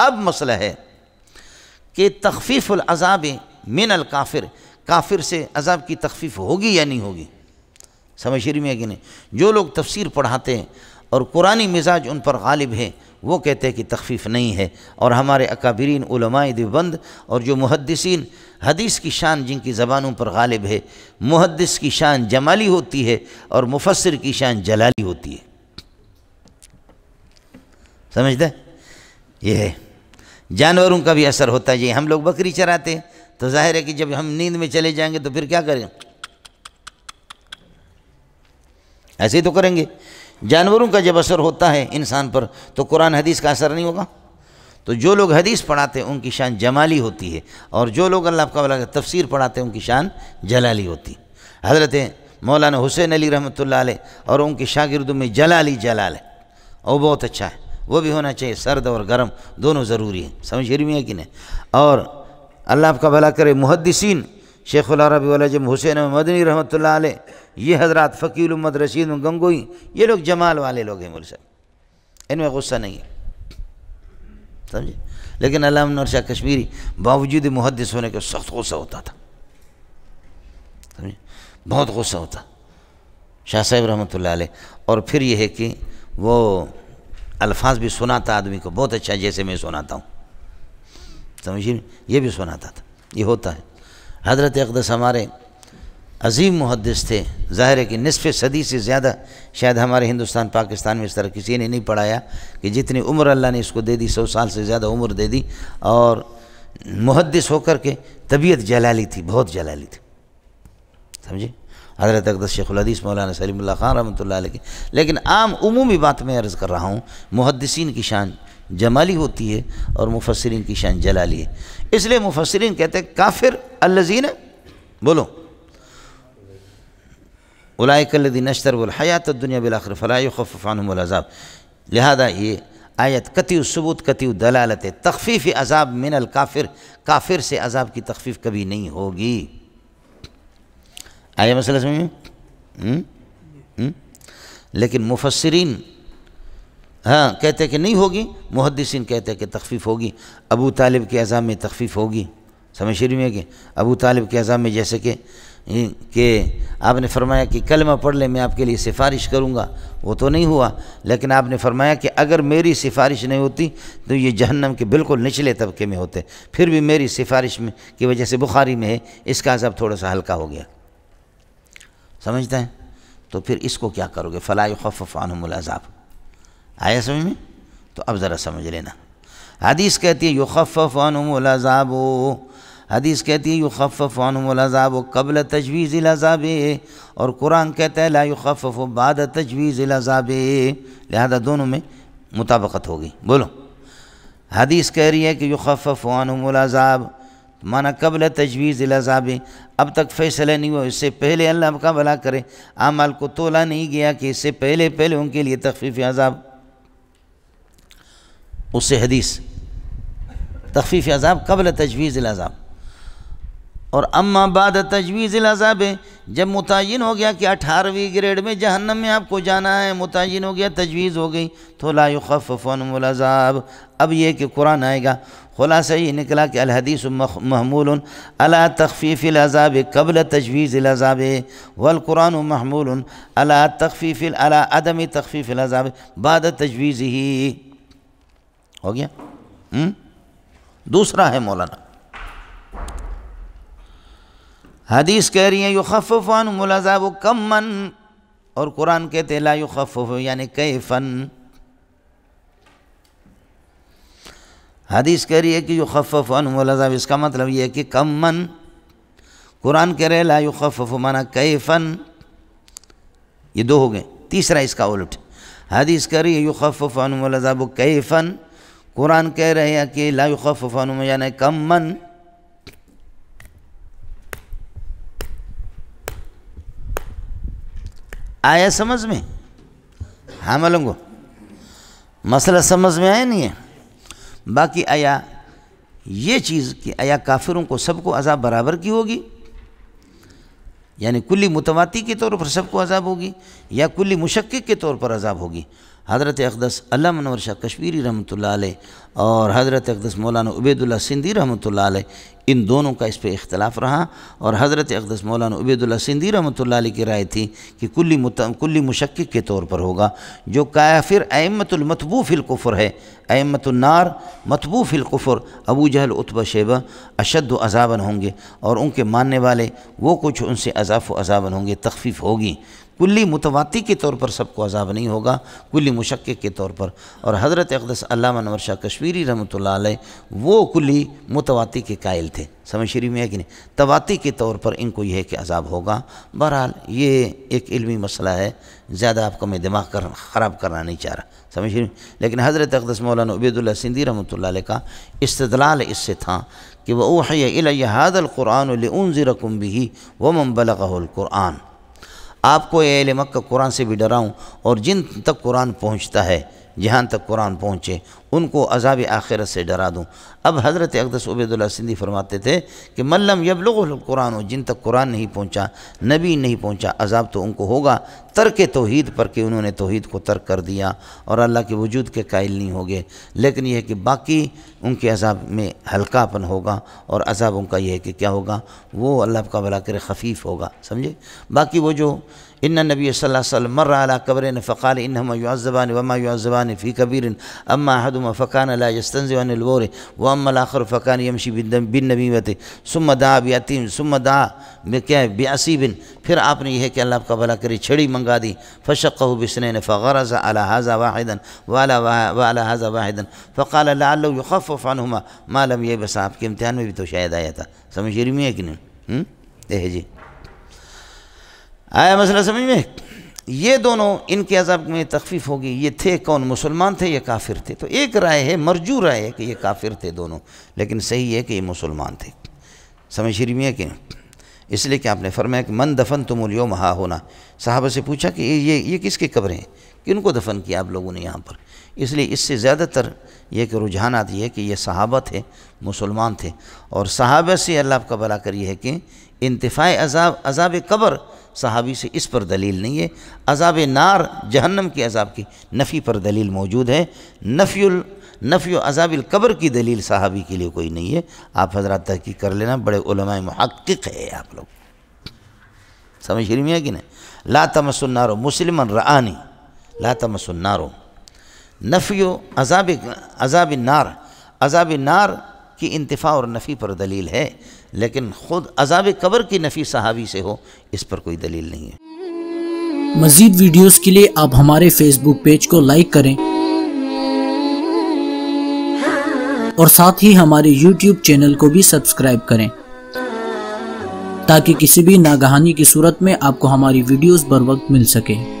اب مسئلہ ہے کہ تخفیف العذاب من الکافر کافر سے عذاب کی تخفیف ہوگی یا نہیں ہوگی رہی میں کہ نہیں جو لوگ تفسیر پڑھاتے ہیں اور قرآن مزاج ان پر غالب ہے وہ کہتے ہیں کہ تخفیف نہیں ہے اور ہمارے اکابرین علماء دیوبند اور جو محدثین حدیث کی شان جن کی زبانوں پر غالب ہے محدث کی شان جمالی ہوتی ہے اور مفسر کی شان جلالی ہوتی ہے سمجھ دیں یہ ہے جانوروں کا بھی اثر ہوتا ہے جی ہم لوگ بکری چراتے ہیں تو ظاہر ہے کہ جب ہم نیند میں چلے جائیں گے تو پھر کیا کریں ایسے ہی تو کریں گے جانوروں کا جب اثر ہوتا ہے انسان پر تو قرآن حدیث کا اثر نہیں ہوگا تو جو لوگ حدیث پڑھاتے ہیں ان کی شان جمالی ہوتی ہے اور جو لوگ اللہ کا کا تفسیر پڑھاتے ہیں ان کی شان جلالی ہوتی ہے حضرت مولانا حسین علی رحمۃ اللہ علیہ اور ان کے شاگردوں میں جلالی جلال ہے اور بہت اچھا ہے وہ بھی ہونا چاہیے سرد اور گرم دونوں ضروری ہیں سمجھ رہی ہے کہ نہیں اور اللہ آپ کا بھلا کرے محدثین شیخ اللہ رب حسین مدنی رحمۃ اللہ علیہ یہ حضرات فقیل امد رشید و گنگوئی یہ لوگ جمال والے لوگ ہیں مول سب ان میں غصہ نہیں ہے سمجھے لیکن علام الرشہ کشمیری باوجود محدث ہونے کا سخت غصہ ہوتا تھا سمجھے بہت غصہ ہوتا شاہ صاحب رحمۃ اللہ علیہ اور پھر یہ ہے کہ وہ الفاظ بھی سناتا آدمی کو بہت اچھا جیسے میں سناتا ہوں سمجھیے یہ بھی سناتا تھا یہ ہوتا ہے حضرت اقدس ہمارے عظیم محدث تھے ظاہر ہے کہ نصف صدی سے زیادہ شاید ہمارے ہندوستان پاکستان میں اس طرح کسی نے نہیں پڑھایا کہ جتنی عمر اللہ نے اس کو دے دی سو سال سے زیادہ عمر دے دی اور محدث ہو کر کے طبیعت جلالی تھی بہت جلالی تھی سمجھے حضرت اقدس شیخ الحدیث مولانا سلیم اللہ خان رحمۃ اللہ علیہ کی لیکن عام عمومی بات میں عرض کر رہا ہوں محدثین کی شان جمالی ہوتی ہے اور مفسرین کی شان جلالی ہے اس لیے مفسرین کہتے ہیں کافر الزین بولو اولائک کلدی نشتر والحیات الدنیا دنیا فلا فلاح عنہم والعذاب لہذا یہ آیت کتیو ثبوت کتیو دلالت تخفیف عذاب من الکافر کافر سے عذاب کی تخفیف کبھی نہیں ہوگی آیا مسئلہ سمجھ لیکن مفسرین ہاں کہتے کہ نہیں ہوگی محدثین کہتے کہ تخفیف ہوگی ابو طالب کے عظام میں تخفیف ہوگی سمجھ شری میں کہ ابو طالب کے عظام میں جیسے کہ کہ آپ نے فرمایا کہ کلمہ پڑھ لیں میں آپ کے لیے سفارش کروں گا وہ تو نہیں ہوا لیکن آپ نے فرمایا کہ اگر میری سفارش نہیں ہوتی تو یہ جہنم کے بالکل نچلے طبقے میں ہوتے پھر بھی میری سفارش میں کی وجہ سے بخاری میں ہے اس کا عذاب تھوڑا سا ہلکا ہو گیا سمجھتے ہیں تو پھر اس کو کیا کرو گے فلاح خف عنہم العذاب آیا سمجھ میں تو اب ذرا سمجھ لینا حدیث کہتی ہے یخفف عنہم العذاب حدیث کہتی ہے یخفف عنہم العذاب قبل تجویز العذاب اور قرآن کہتا ہے لا یخفف بعد تجویز العذاب لہذا دونوں میں مطابقت ہوگی بولو حدیث کہہ رہی ہے کہ یخفف عنہم العذاب مانا قبل تجویز العذاب اب تک فیصلہ نہیں ہوا اس سے پہلے اللہ کا بلا کرے آمال کو تولا نہیں گیا کہ اس سے پہلے پہلے ان کے لیے تخفیف عذاب اس سے حدیث تخفیف عذاب قبل تجویز العذاب اور اما بعد تجویز العذاب جب متعین ہو گیا کہ اٹھارہویں گریڈ میں جہنم میں آپ کو جانا ہے متعین ہو گیا تجویز ہو گئی تو لا فن العذاب اب یہ کہ قرآن آئے گا خلاصہ یہ نکلا کہ الحدیث محمول علاء تخفیف العذاب قبل تجویز العذاب والقرآن محمول علاء تخفیف عدم تخفیف العذاب بعد تجویز ہی ہو گیا دوسرا ہے مولانا حدیث کہہ رہی ہیں یخفف عنہم العذاب کمن اور قرآن کہتے لا یخفف یعنی کیفن فن حدیث کہہ رہی ہے کہ یو خفان العذاب اس کا مطلب یہ ہے کہ کم من قرآن کہہ رہے لا یخفف مانا کیفن فن یہ دو ہو گئے تیسرا اس کا الٹ حدیث کہہ رہی ہے یو خفان العذاب کیفن فن قرآن کہہ رہے ہیں کہ لا لاق فن یعنی کم من آیا سمجھ میں ہاں ملوں گو مسئلہ سمجھ میں آیا نہیں ہے باقی آیا یہ چیز کہ آیا کافروں کو سب کو عذاب برابر کی ہوگی یعنی کلی متواتی کے طور پر سب کو عذاب ہوگی یا کلی مشقق کے طور پر عذاب ہوگی حضرت اقدس اللہ منور شاہ کشمیری رحمۃ اللہ علیہ اور حضرت اقدس مولانا عبید اللہ سندھی رحمۃ اللہ علیہ ان دونوں کا اس پہ اختلاف رہا اور حضرت اقدس مولانا عبید اللہ سندھی رحمۃ اللہ علیہ کی رائے تھی کہ کلی کلی مشق کے طور پر ہوگا جو کافر اعمت فی القفر ہے اعمت النع فی القفر ابو جہل جہطب شیبہ اشد و عذابن ہوں گے اور ان کے ماننے والے وہ کچھ ان سے عذاف و عذابن ہوں گے تخفیف ہوگی کلی متواتی کے طور پر سب کو عذاب نہیں ہوگا کلی مشکک کے طور پر اور حضرت اقدس علامہ شاہ کشمیری رحمۃ اللہ علیہ وہ کلی متواتی کے قائل تھے تھے سمجھ شریف میں ہے کہ نہیں تواتی کے طور پر ان کو یہ ہے کہ عذاب ہوگا بہرحال یہ ایک علمی مسئلہ ہے زیادہ آپ کا میں دماغ کر خراب کرنا نہیں چاہ رہا سمجھ شریف میں لیکن حضرت اقدس مولانا عبید اللہ سندھی رحمۃ اللہ علیہ کا استدلال اس سے تھا کہ وہ إِلَيَّ هَذَا حاد القرآن بِهِ وَمَنْ بَلَغَهُ بھی ممبلغ القرآن آپ کو اے مکہ قرآن سے بھی ڈراؤں اور جن تک قرآن پہنچتا ہے جہاں تک قرآن پہنچے ان کو عذاب آخرت سے ڈرا دوں اب حضرت اقدس عبید اللہ سندھی فرماتے تھے کہ ملم یبلغ القرآن ہو جن تک قرآن نہیں پہنچا نبی نہیں پہنچا عذاب تو ان کو ہوگا ترک توحید پر کہ انہوں نے توحید کو ترک کر دیا اور اللہ کے وجود کے قائل نہیں ہوگے لیکن یہ ہے کہ باقی ان کے عذاب میں پن ہوگا اور عذاب ان کا یہ ہے کہ کیا ہوگا وہ اللہ کا بلا کر خفیف ہوگا سمجھے باقی وہ جو إن النبي صلى الله عليه وسلم مر على قبرين فقال إنهما يعذبان وما يعذبان في كبير أما أحدهما فكان لا يستنزف عن البور وأما الآخر فكان يمشي بالنميمة ثم دعا بيتيم ثم دعا بأسيب پھر آپ نے یہ کہ اللہ کا بھلا کرے چھڑی منگا دی فشقه بسنین فغرز على هذا واحدا وعلى هذا واحدا فقال لعلو يخفف عنهما ما لم يبس آپ کے امتحان میں بھی تو شاید آیا تھا سمجھ رہی میں ہے کہ نہیں ہے جی آیا مسئلہ سمجھ میں یہ دونوں ان کے عذاب میں تخفیف ہوگی یہ تھے کون مسلمان تھے یہ کافر تھے تو ایک رائے ہے مرجو رائے ہے کہ یہ کافر تھے دونوں لیکن صحیح ہے کہ یہ مسلمان تھے سمجھ رہی میں کہ اس لیے کہ آپ نے فرمایا کہ من دفن تم الیوم ہا ہونا صحابہ سے پوچھا کہ یہ یہ کس کی قبریں کن کو دفن کیا آپ لوگوں نے یہاں پر اس لیے اس سے زیادہ تر یہ کہ رجحانات یہ ہے کہ یہ صحابہ تھے مسلمان تھے اور صحابہ سے اللہ آپ کا بلا کر یہ ہے کہ انتفاع عذاب عذاب قبر صحابی سے اس پر دلیل نہیں ہے عذاب نار جہنم کے عذاب کی نفی پر دلیل موجود ہے نفی نفی و عذاب القبر کی دلیل صحابی کے لیے کوئی نہیں ہے آپ حضرات تحقیق کر لینا بڑے علماء محقق ہے آپ لوگ سمجھ میں کہ نہیں لا تمس النار مسلمن رعانی لا لاتمس عذاب نار عذاب نار کی انتفاع اور نفی پر دلیل ہے لیکن خود عذاب قبر کی نفی صحابی سے ہو اس پر کوئی دلیل نہیں ہے مزید ویڈیوز کے لیے آپ ہمارے فیس بک پیج کو لائک کریں اور ساتھ ہی ہمارے یوٹیوب چینل کو بھی سبسکرائب کریں تاکہ کسی بھی ناگہانی کی صورت میں آپ کو ہماری ویڈیوز بر وقت مل سکیں